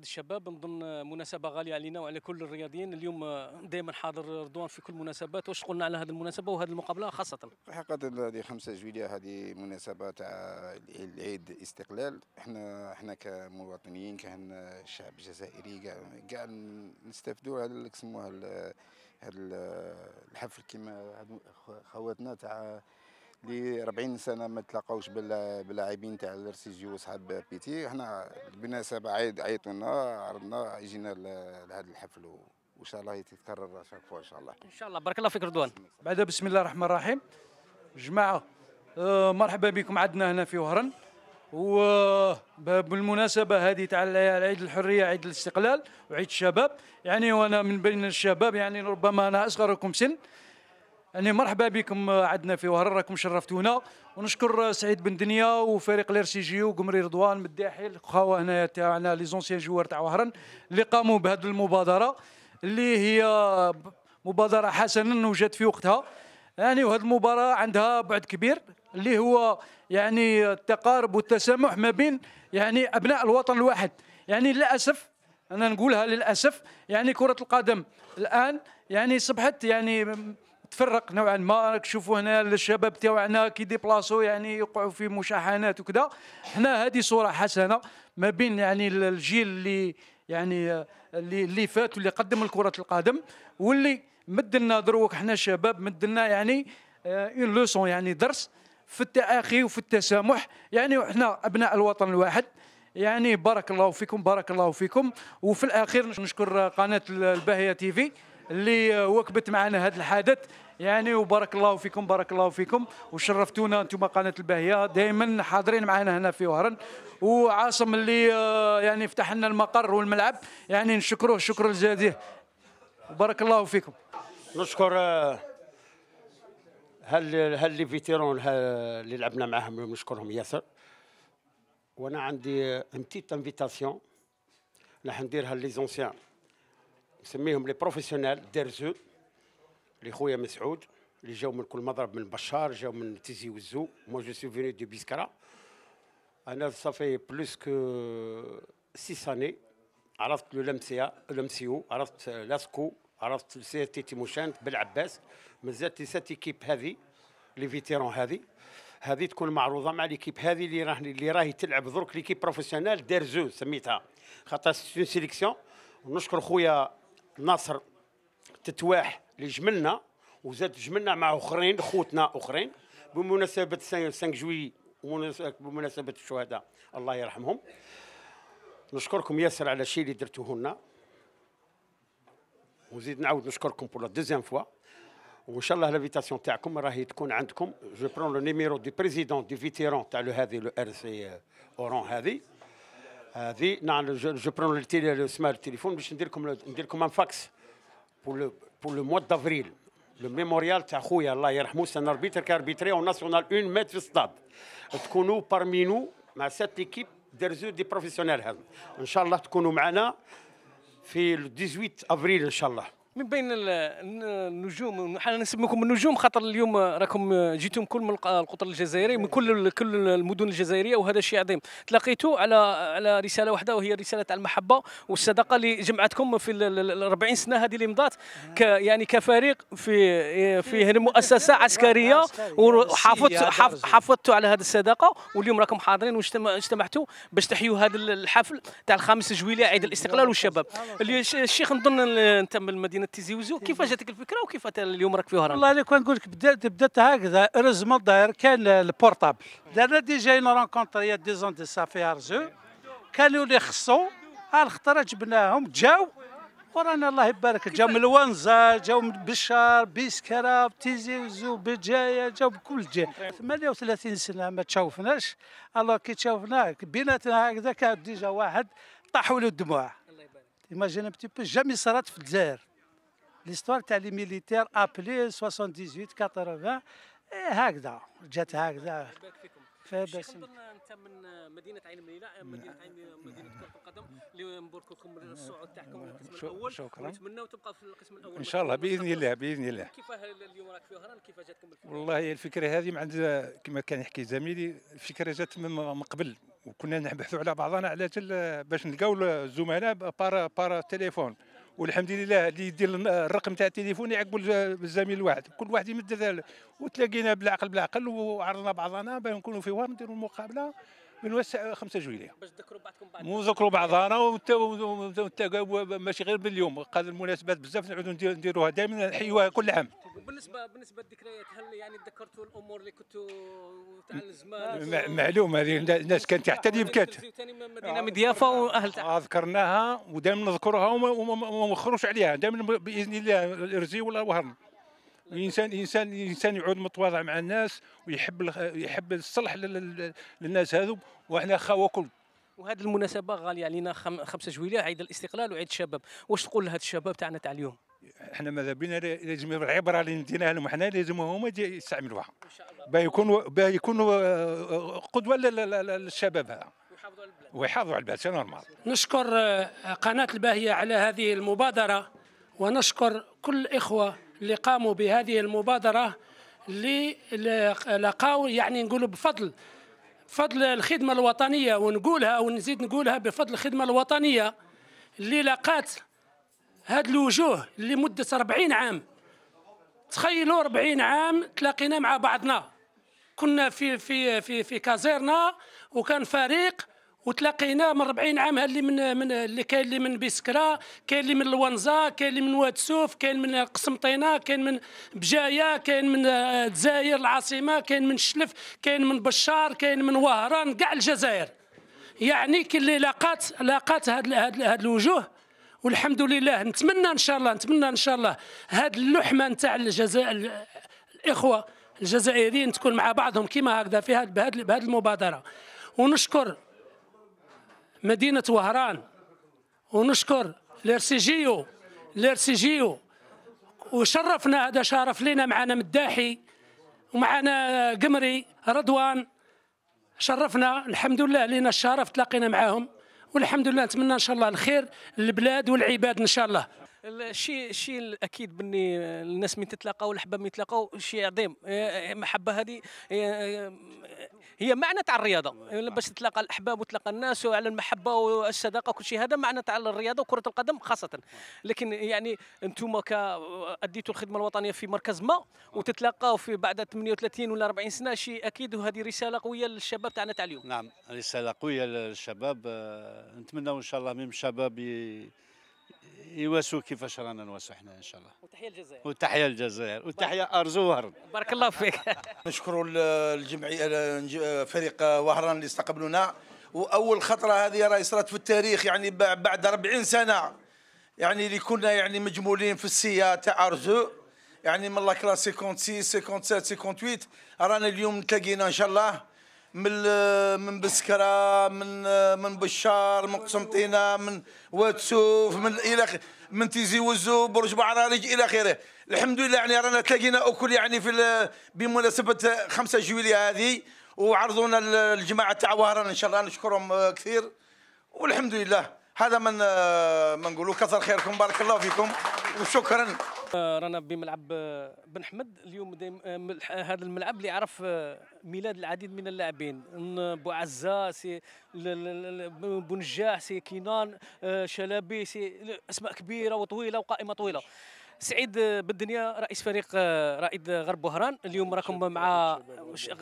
عيد الشباب نظن مناسبه غاليه علينا وعلى كل الرياضيين اليوم دائما حاضر رضوان في كل المناسبات واش قلنا على هذه المناسبه وهذه المقابله خاصه حقيقه هذه 5 جويليه هذه مناسبه تاع العيد الاستقلال احنا احنا كمواطنين كان الشعب الجزائري كاع كاع نستافدوا هذا اللي هذا الحفل كما خواتنا تاع اللي 40 سنه ما تلاقاوش باللاعبين تاع الارسيجيو وصحاب بيتي حنا بالمناسبه عيط لنا عرضنا جينا لهذا الحفل وان شاء الله يتكرر شاك فوا ان شاء الله ان شاء الله بارك الله فيك رضوان بعد بسم الله الرحمن الرحيم جماعه آه مرحبا بكم عندنا هنا في وهران وبالمناسبه هذه تاع عيد الحريه عيد الاستقلال وعيد الشباب يعني وانا من بين الشباب يعني ربما انا اصغركم سن يعني مرحبا بكم عندنا في وهران راكم شرفتونا ونشكر سعيد بن دنيا وفريق ليرسي سي جي وقمري رضوان من الداحل خاوه هنا تاعنا لي زونسيان جوار تاع وهران اللي قاموا بهذه المبادره اللي هي مبادره حسنا وجات في وقتها يعني وهذه المباراه عندها بعد كبير اللي هو يعني التقارب والتسامح ما بين يعني ابناء الوطن الواحد يعني للاسف انا نقولها للاسف يعني كره القدم الان يعني صبحت يعني تفرق نوعا ما راك تشوفوا هنا الشباب تاعنا كي ديبلاسو يعني يوقعوا في مشاحنات وكذا هنا هذه صوره حسنه ما بين يعني الجيل اللي يعني اللي اللي فات واللي قدم الكره القدم واللي مد لنا دروك حنا شباب مد لنا يعني اون آه، لوسون يعني درس في التآخي وفي التسامح يعني احنا ابناء الوطن الواحد يعني بارك الله فيكم بارك الله فيكم وفي الاخير نشكر قناه الباهيه تي في اللي آه، وكبت معنا هذا الحدث يعني وبارك الله فيكم بارك الله فيكم وشرفتونا انتم قناه الباهيه دائما حاضرين معنا هنا في وهران وعاصم اللي آه، يعني فتح لنا المقر والملعب يعني نشكروه شكر جزيل وبارك الله فيكم نشكر هل آه، هل لي فيتيرون اللي لعبنا معاهم نشكرهم ياسر وانا عندي ان بتيت انفيتاسيون راح نديرها لي زونسيان نسميهم لي بروفيسيونيل دار لي خويا مسعود اللي جاو من كل مضرب من بشار جاو من تيزي وزو مو جو سي فيني دو بيسكرا انا صافي بلوس كو سيس اني عرفت لو لمسيا لمسيو عرفت لاسكو عرفت سيتي تيموشان بالعباس مازالت سات ايكيب هذه لي فيتيرون هذه هذه تكون معروضه مع ليكيب هذه اللي راهي اللي راهي تلعب درك ليكيب بروفيسيونيل دار زو سميتها خاطر سيليكسيون ونشكر خويا نصر تتواح لجملنا وزاد جملنا مع اخرين خوتنا اخرين بمناسبه 5 جوي بمناسبه الشهداء الله يرحمهم نشكركم ياسر على الشيء اللي درتوه لنا وزيد نعاود نشكركم لا دوزيام فوا وان شاء الله لافيتاسيون تاعكم راهي تكون عندكم جو برون لو نيميرو دي بريزيدون دي فيتيرون تاع هذه لو ار سي اورون هذه هذه نعم جو برون اسمها التليفون باش ندير لكم ندير لكم ان فاكس بور لو بور لو موا دافريل لو ميموريال تاع خويا الله يرحمه سان اربيتر كاربيتري اون ناسيونال اون مات في الستاد تكونوا بارمي نو مع سات ليكيب دارزو دي بروفيسيونيل هذا ان شاء الله تكونوا معنا في 18 افريل ان شاء الله من بين النجوم حنا نسميكم النجوم خاطر اليوم راكم جيتم كل من القطر الجزائري من كل كل المدن الجزائريه وهذا شيء عظيم تلاقيتوا على على رساله واحده وهي رساله المحبه والصدقه اللي جمعتكم في ال 40 سنه هذه اللي مضات ك يعني كفريق في في مؤسسه عسكريه وحافظت حافظتوا على هذه الصداقه واليوم راكم حاضرين واجتمعتوا باش تحيوا هذا الحفل تاع الخامس جويليه عيد الاستقلال والشباب الشيخ نظن انت من المدينه مدينه تيزي وزو كيف جاتك الفكره وكيف اليوم راك في وهران والله اللي كنقول لك بدات بدات هكذا رزم داير كان البورتابل درنا ديجا اون رونكونتر يا دي زون دي سافي ارزو كانوا اللي خصو الخطره جبناهم جاو ورانا الله يبارك جاو من الونزا جاو من بشار بيسكرا تيزي وزو بجايه جاو بكل جهه 38 سنه ما تشوفناش الو كي تشوفنا بيناتنا هكذا كان ديجا واحد طاحوا له الدموع ايماجين بتي بو جامي صارت في الجزائر ليستوار تاع لي ميليتير ابلي 78 80 هكذا جات هكذا فباش انت من مدينه عين مليله آه، مدينه عين مدينه كره القدم اللي مبروك لكم الصعود تاعكم للقسم الاول شكرا ونتمنى تبقى في القسم الاول ان شاء الله باذن الله باذن الله كيف اليوم راك في وهران كيف جاتكم الفكره والله الفكره هذه مع كما كان يحكي زميلي الفكره جات من قبل وكنا نبحثوا على بعضنا على باش نلقاو الزملاء بار بار تليفون والحمد لله اللي يدير الرقم تاع التليفون يعقب الزميل الواحد كل واحد يمد وتلاقينا بالعقل بالعقل وعرضنا بعضنا باش نكونوا في وار نديروا المقابله من 5 جويليه باش تذكروا بعضكم بعض ونذكروا بعضانا ونتلاقاو ماشي غير باليوم قال المناسبات بزاف نعودوا نديروها دائما نحيوها كل عام بالنسبه بالنسبه للذكريات هل يعني تذكرتوا الامور اللي كنتوا تاع الزمان معلوم هذه الناس كانت حتى اللي بكات مدينه مضيافه آه، واهل تاعها آه، ذكرناها ودائما نذكرها وما نخروش عليها دائما باذن الله رزي ولا وهرنا الانسان الانسان الانسان يعود متواضع مع الناس ويحب يحب الصلح للناس هذو وحنا خاوه كل وهذه المناسبه غاليه علينا خمسة جويليه عيد الاستقلال وعيد الشباب واش تقول لهذا الشباب تاعنا تاع اليوم احنا ماذا بينا لازم العبره اللي نديناها لهم احنا لازم هما يستعملوها ان شاء الله باه يكونوا يكونوا آه، آه، قدوه للشباب هذا ويحافظوا على البلاد البلد سي نورمال نشكر آه، قناه الباهيه على هذه المبادره ونشكر كل الاخوه اللي قاموا بهذه المبادرة لقاو يعني نقولوا بفضل بفضل الخدمة الوطنية ونقولها ونزيد نقولها بفضل الخدمة الوطنية اللي لقات هاد الوجوه لمدة 40 عام تخيلوا 40 عام تلاقينا مع بعضنا كنا في في في في كازيرنا وكان فريق وتلاقينا من 40 عام اللي من من اللي كاين اللي من بسكرا كاين اللي من الونزا كاين اللي من واد سوف كاين من قسمطينه كاين من بجايه كاين من آه، الجزائر العاصمه كاين من الشلف كاين من بشار كاين من وهران كاع الجزائر يعني كل اللي لاقات لاقات هاد, هاد, هاد الوجوه والحمد لله نتمنى ان شاء الله نتمنى ان شاء الله هاد اللحمه نتاع الجزائر الاخوه الجزائريين تكون مع بعضهم كما هكذا في هاد بهاد المبادره ونشكر مدينة وهران ونشكر ليرسيجيو ليرسيجيو وشرفنا هذا شرف لنا معنا مداحي ومعنا قمري رضوان شرفنا الحمد لله لنا الشرف تلاقينا معاهم والحمد لله نتمنى ان شاء الله الخير للبلاد والعباد ان شاء الله الشيء الشيء الاكيد باللي الناس من تتلاقاو الاحباب من يتلاقاو شيء عظيم المحبه إيه، إيه، هذه إيه، هي معنى تاع الرياضه باش تتلاقى الاحباب وتلاقى الناس وعلى المحبه والصداقه وكل شيء هذا معنى تاع الرياضه وكره القدم خاصه لكن يعني انتم ك اديتوا الخدمه الوطنيه في مركز ما وتتلاقاو في بعد 38 ولا 40 سنه شيء اكيد وهذه رساله قويه للشباب تاعنا تاع اليوم نعم رساله قويه للشباب آه، نتمنى ان شاء الله من الشباب ي... يواسوا كيفاش رانا نواسوا حنا ان شاء الله وتحيه الجزائر وتحيه الجزائر وتحيه ارجو وهران بارك الله فيك نشكر الجمعيه فريق وهران اللي استقبلونا واول خطره هذه راهي صارت في التاريخ يعني بعد 40 سنه يعني اللي كنا يعني مجمولين في السيا تاع ارزو يعني من لا كلاس 56 57 58 رانا اليوم تلاقينا ان شاء الله من من بسكره من من بشار من قسنطينه من واتسوف من الى من تيزي وزو برج بعرارج الى اخره الحمد لله يعني رانا تلاقينا اكل يعني في بمناسبه 5 جويليه هذه وعرضونا الجماعه تاع وهران ان شاء الله نشكرهم آه، كثير والحمد لله هذا من آه، ما نقولوا كثر خيركم بارك الله فيكم وشكرا رانا بملعب آه، بن حمد اليوم آه، آه، هذا الملعب اللي عرف ميلاد العديد من اللاعبين بوعزة سي بنجاح سي كينان شلبي سي اسماء كبيره وطويله وقائمه طويله سعيد بالدنيا رئيس فريق رائد غرب وهران اليوم راكم مع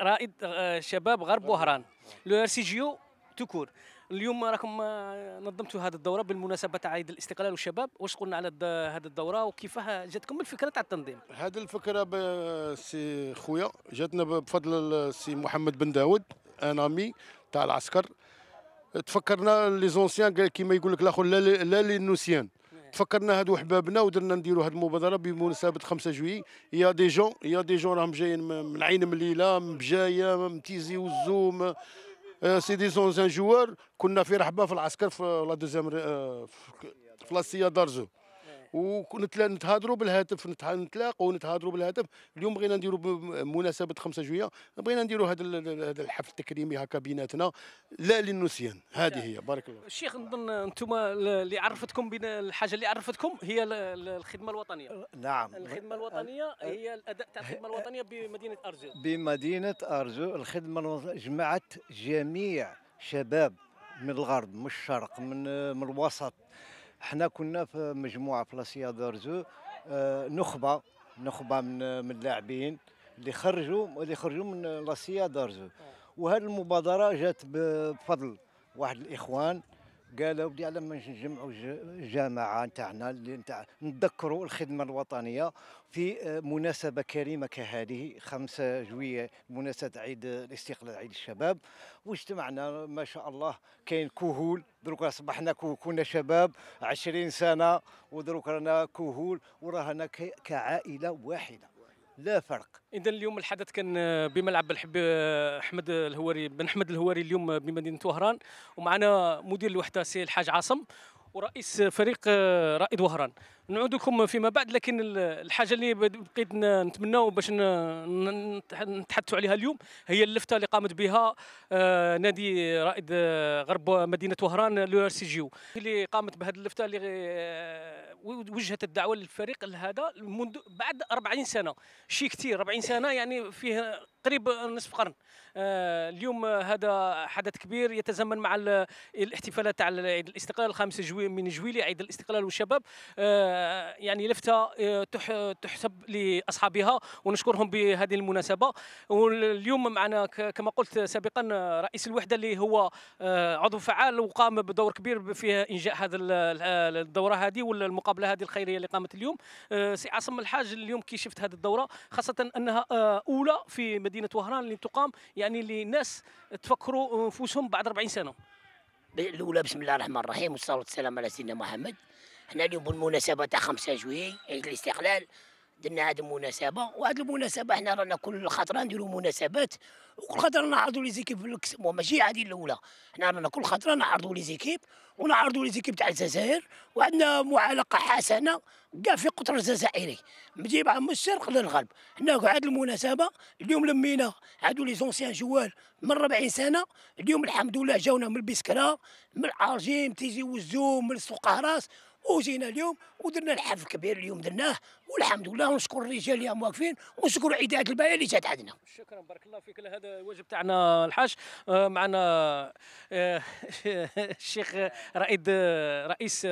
رائد شباب غرب وهران لو ار سي جيو تكور اليوم راكم نظمتوا هذه الدوره بالمناسبه تاع عيد الاستقلال والشباب واش قلنا على هذه الدوره وكيفاه جاتكم الفكره تاع التنظيم هذه الفكره سي خويا جاتنا بفضل السي محمد بن داود ان امي تاع العسكر تفكرنا لي زونسيان كيما يقول لك الاخر لا لي نوسيان نعم. تفكرنا هادو حبابنا ودرنا نديروا هاد المبادره بمناسبه 5 جويي يا دي جون يا دي جون راهم جايين من عين مليله من بجايه من تيزي وزوم سيدي زونزان جوار كنا في رحبه في العسكر في لا دوزيام في لا سيادارزو ونتهادروا بالهاتف نتلاقوا ونتهادروا بالهاتف اليوم بغينا نديروا بمناسبه 5 جويه بغينا نديروا هذا هذا الحفل التكريمي هكا بيناتنا لا للنسيان هذه هي بارك الله الشيخ نظن انتم اللي عرفتكم الحاجه اللي عرفتكم هي الخدمه الوطنيه أه، نعم الخدمه الوطنيه أه، أه، هي الاداء تاع الخدمه الوطنيه بمدينه ارجو بمدينه ارجو الخدمه الوطنيه جمعت جميع شباب من الغرب من الشرق من من الوسط حنا كنا في مجموعه في لاسيا دورزو آه، نخبه نخبه من من اللاعبين اللي خرجوا اللي خرجوا من لاسيا دارزو وهذه المبادره جات بفضل واحد الاخوان قالوا بدي على ما نجمعوا الجامعه نتاعنا اللي نتاع نتذكروا الخدمه الوطنيه في آه، مناسبه كريمه كهذه 5 جوية مناسبه عيد الاستقلال عيد الشباب واجتمعنا ما شاء الله كاين كهول دروك اصبحنا كنا شباب 20 سنه ودروك رانا كهول وراهنا كعائله واحده لا فرق اذا اليوم الحدث كان بملعب الحب احمد الهواري بن احمد الهواري اليوم بمدينه وهران ومعنا مدير الوحده سي الحاج عاصم ورئيس فريق آه، رائد وهران نعود لكم فيما بعد لكن الحاجه اللي بقيت نتمناو باش نتحدثوا عليها اليوم هي اللفته اللي قامت بها آه، نادي رائد آه، غرب مدينه وهران لو ار سي جيو اللي قامت بهذه اللفته اللي وجهت الدعوه للفريق هذا منذ بعد 40 سنه شيء كثير 40 سنه يعني فيه قريب نصف قرن آه، اليوم هذا حدث كبير يتزامن مع الاحتفالات تاع عيد الاستقلال 5 جوي من جويلي عيد الاستقلال والشباب آه، يعني لفته آه، تحسب لاصحابها ونشكرهم بهذه المناسبه واليوم معنا كما قلت سابقا رئيس الوحده اللي هو عضو فعال وقام بدور كبير في انجاء هذا الدوره هذه والمقابله هذه الخيريه اللي قامت اليوم سي عاصم الحاج اليوم كي شفت هذه الدوره خاصه انها اولى في مدينه وهران اللي تقام يعني لناس تفكروا انفسهم بعد 40 سنه الاولى بسم الله الرحمن الرحيم والصلاه والسلام على سيدنا محمد احنا اليوم بالمناسبه تاع 5 جويليه عيد الاستقلال درنا هاد المناسبه وهاد المناسبه حنا رانا كل خطره نديرو مناسبات وكل خطره نعرضوا لي زيكيب في وماشي ماشي هذه الاولى حنا رانا كل خطره نعرضوا لي زيكيب ونعرضوا لي زيكيب تاع الجزائر وعندنا معلقه حسنه كاع في قطر الجزائري مجيبعه من الشرق للغرب كاع هاد المناسبه اليوم لمينا هادو لي زونسيان جوال من 40 سنه اليوم الحمد لله جاونا من البسكره من العرجيم تيجي وزوم من سوق هراس وجينا اليوم ودرنا الحفل كبير اليوم درناه والحمد لله ونشكر الرجال اللي هم واقفين ونشكر عيدات الباية اللي جات عندنا. شكرا بارك الله فيك هذا الواجب تاعنا الحاج آه، معنا آه، الشيخ رائد رئيس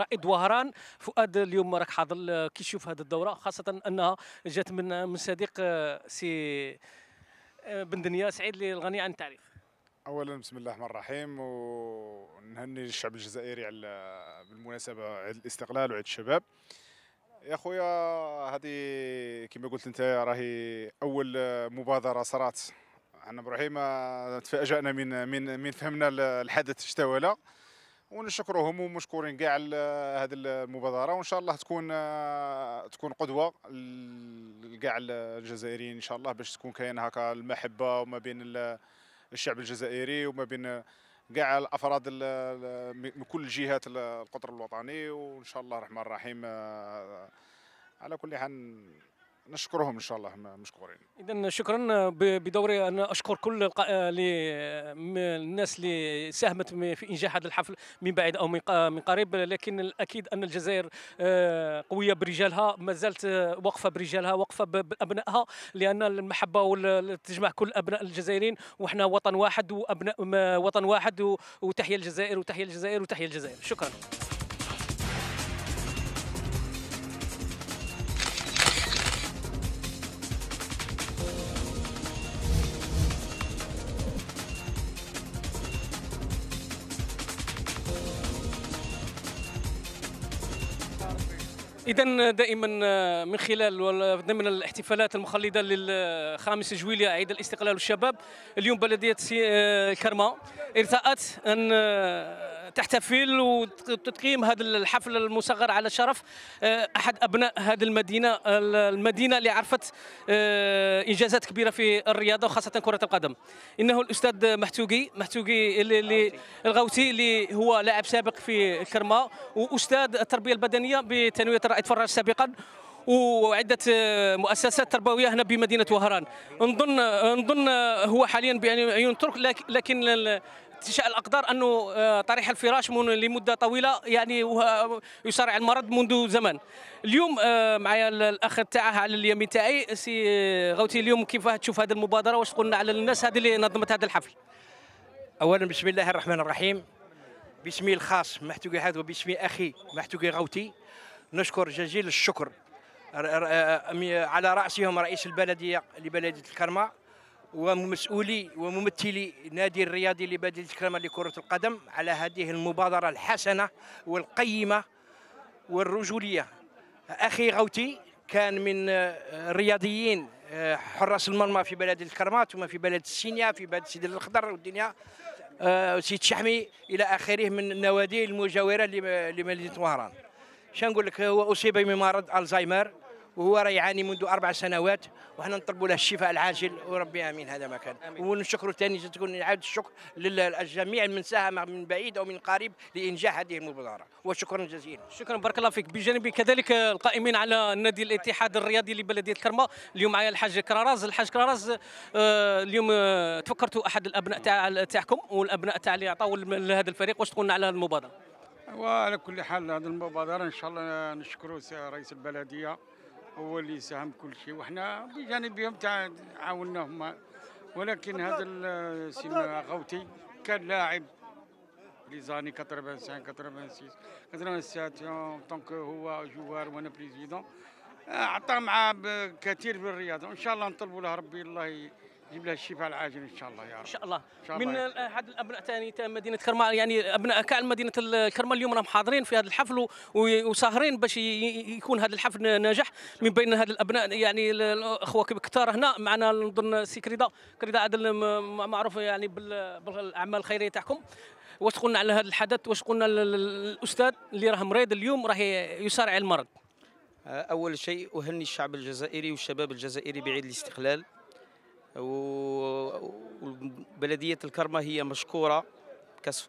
رائد وهران فؤاد اليوم راك حاضر كي تشوف هذه الدوره خاصه انها جات من من صديق آه، سي بن دنيا سعيد الغني عن التعريف. اولا بسم الله الرحمن الرحيم ونهني الشعب الجزائري على بالمناسبه عيد الاستقلال وعيد الشباب يا خويا هذه كما قلت انت راهي اول مبادره صرات عندنا ابراهيم تفاجانا تفاجئنا من من من فهمنا الحدث شتا ولا ونشكرهم ومشكورين كاع على هذه المبادره وان شاء الله تكون تكون قدوه لكاع الجزائريين ان شاء الله باش تكون كاين هكا المحبه وما بين الشعب الجزائري وما بين كاع الافراد من كل جهات القطر الوطني وان شاء الله الرحمن الرحيم آه، على كل حال نشكرهم ان شاء الله مشكورين اذا شكرا بدوري ان اشكر كل الناس اللي ساهمت في انجاح هذا الحفل من بعيد او من قريب لكن الاكيد ان الجزائر آه، قويه برجالها ما زالت آه، واقفه برجالها واقفه بابنائها لان المحبه تجمع كل ابناء الجزائريين وحنا وطن واحد وابناء وطن واحد وتحيا الجزائر وتحيا الجزائر وتحيا الجزائر شكرا اذا دائما آه، من خلال ضمن الاحتفالات المخلده للخامس جويلية عيد الاستقلال والشباب اليوم بلديه الكرمه آه، ارتأت ان آه، تحتفل وتقيم هذا الحفل المصغر على شرف آه، احد ابناء هذه المدينه آه، المدينه اللي عرفت آه، انجازات كبيره في الرياضه وخاصه كره القدم انه الاستاذ محتوقي محتوقي اللي الغوتي اللي هو لاعب سابق في كرما واستاذ التربيه البدنيه بتنويه رائد فراج سابقا وعده مؤسسات تربويه هنا بمدينه وهران نظن نظن هو حاليا بعيون ترك لكن تشاء الأقدار أنه آه، طريح الفراش لمدة طويلة يعني يصارع المرض منذ زمن اليوم آه، معايا الأخ تاعه على اليمين تاعي سي آه، غوتي اليوم كيف تشوف هذه المبادرة واش تقولنا على الناس هذه اللي نظمت هذا الحفل أولا بسم الله الرحمن الرحيم باسمي الخاص محتوقي هذا وباسم أخي محتوقي غوتي نشكر جزيل الشكر على رأسهم رئيس البلدية لبلدية الكرمة ومسؤولي وممثلي نادي الرياضي لبادية الكرامة لكرة القدم على هذه المبادرة الحسنة والقيمة والرجولية أخي غوتي كان من الرياضيين آه، آه، حراس المرمى في بلد الكرمات وما في بلد السينيا في بلد سيد الخضر والدنيا آه، سيد شحمي الى اخره من النوادي المجاوره لمدينه وهران شنقول لك هو اصيب بمرض الزهايمر وهو راه يعاني منذ اربع سنوات وحنا نطلبوا له الشفاء العاجل وربي امين هذا ما كان ونشكره ثاني تكون نعاود الشكر للجميع من ساهم من بعيد او من قريب لانجاح هذه المبادره وشكرا جزيلا شكرا بارك الله فيك بجانبي كذلك القائمين على نادي الاتحاد الرياضي لبلديه كرمه اليوم معايا الحاج كراراز الحاج كراراز آه، اليوم آه، تفكرتوا احد الابناء تاع تاعكم والابناء تاع اللي عطاو لهذا الفريق واش تقولنا على المبادره وعلى كل حال هذه المبادره ان شاء الله نشكروا رئيس البلديه هو اللي ساهم كل شيء وحنا بجانبهم تاع عاوناهم ولكن هذا السي غوتي كان لاعب لي زاني 85 86 87 طونك هو جوار وانا بريزيدون عطى مع كثير من الرياضه وان شاء الله نطلبوا له ربي الله جيب لها الشفاء العاجل ان شاء الله يا رب ان شاء الله, إن شاء الله من احد الابناء ثاني تاع مدينه كرما يعني ابناء كاع مدينه الكرمان اليوم راهم حاضرين في هذا الحفل وساهرين باش يكون هذا الحفل ناجح من بين هذا الابناء يعني الاخوه كثار هنا معنا نظن السي كريدا كريدا عادل معروف يعني بالاعمال الخيريه تاعكم واش قلنا على هذا الحدث واش قلنا الاستاذ اللي راه مريض اليوم راه يصارع المرض اول شيء اهني الشعب الجزائري والشباب الجزائري بعيد الاستقلال وبلدية الكرمة هي مشكورة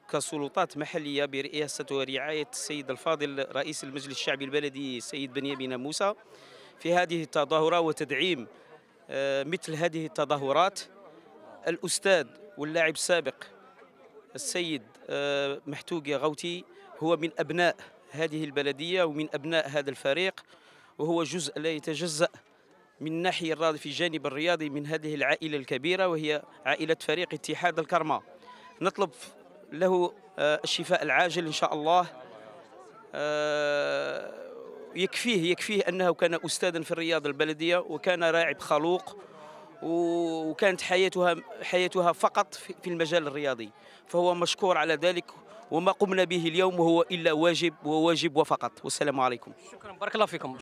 كسلطات محلية برئاسة ورعاية السيد الفاضل رئيس المجلس الشعبي البلدي السيد بنيامين موسى في هذه التظاهرة وتدعيم آه، مثل هذه التظاهرات الأستاذ واللاعب السابق السيد آه، محتوقي غوتي هو من أبناء هذه البلدية ومن أبناء هذا الفريق وهو جزء لا يتجزأ من الناحية الراضي في الجانب الرياضي من هذه العائلة الكبيرة وهي عائلة فريق اتحاد الكرمة نطلب له آه، الشفاء العاجل إن شاء الله آه، يكفيه يكفيه أنه كان أستاذا في الرياضة البلدية وكان راعب خلوق وكانت حياتها حياتها فقط في المجال الرياضي فهو مشكور على ذلك وما قمنا به اليوم هو إلا واجب وواجب وفقط والسلام عليكم شكرا بارك الله فيكم